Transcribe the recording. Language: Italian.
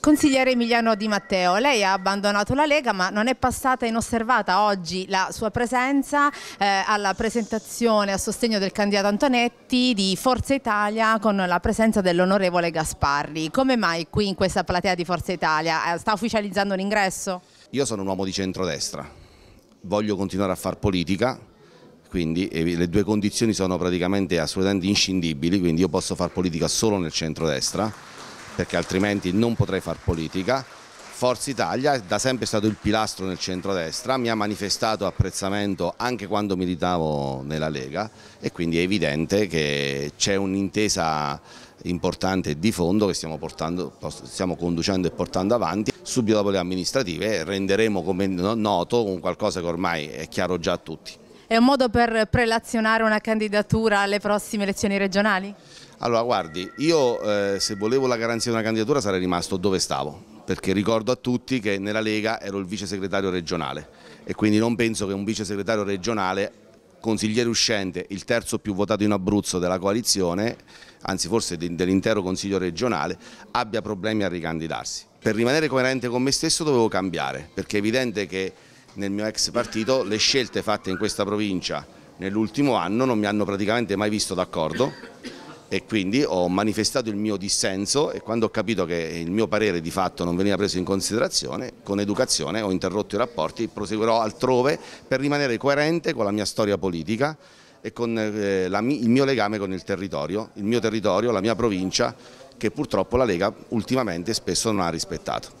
Consigliere Emiliano Di Matteo, lei ha abbandonato la Lega ma non è passata inosservata oggi la sua presenza eh, alla presentazione a sostegno del candidato Antonetti di Forza Italia con la presenza dell'onorevole Gasparri. Come mai qui in questa platea di Forza Italia? Eh, sta ufficializzando l'ingresso? Io sono un uomo di centrodestra, voglio continuare a far politica, quindi le due condizioni sono praticamente assolutamente inscindibili, quindi io posso far politica solo nel centrodestra perché altrimenti non potrei far politica. Forza Italia è da sempre stato il pilastro nel centrodestra, mi ha manifestato apprezzamento anche quando militavo nella Lega e quindi è evidente che c'è un'intesa importante di fondo che stiamo, portando, stiamo, conducendo e portando avanti. Subito dopo le amministrative renderemo come noto un qualcosa che ormai è chiaro già a tutti. È un modo per prelazionare una candidatura alle prossime elezioni regionali? Allora guardi, io eh, se volevo la garanzia di una candidatura sarei rimasto dove stavo, perché ricordo a tutti che nella Lega ero il vice segretario regionale e quindi non penso che un vice segretario regionale consigliere uscente, il terzo più votato in Abruzzo della coalizione, anzi forse dell'intero Consiglio regionale, abbia problemi a ricandidarsi. Per rimanere coerente con me stesso dovevo cambiare, perché è evidente che nel mio ex partito le scelte fatte in questa provincia nell'ultimo anno non mi hanno praticamente mai visto d'accordo e quindi ho manifestato il mio dissenso e quando ho capito che il mio parere di fatto non veniva preso in considerazione, con educazione ho interrotto i rapporti e proseguirò altrove per rimanere coerente con la mia storia politica e con eh, il mio legame con il territorio, il mio territorio, la mia provincia che purtroppo la Lega ultimamente spesso non ha rispettato.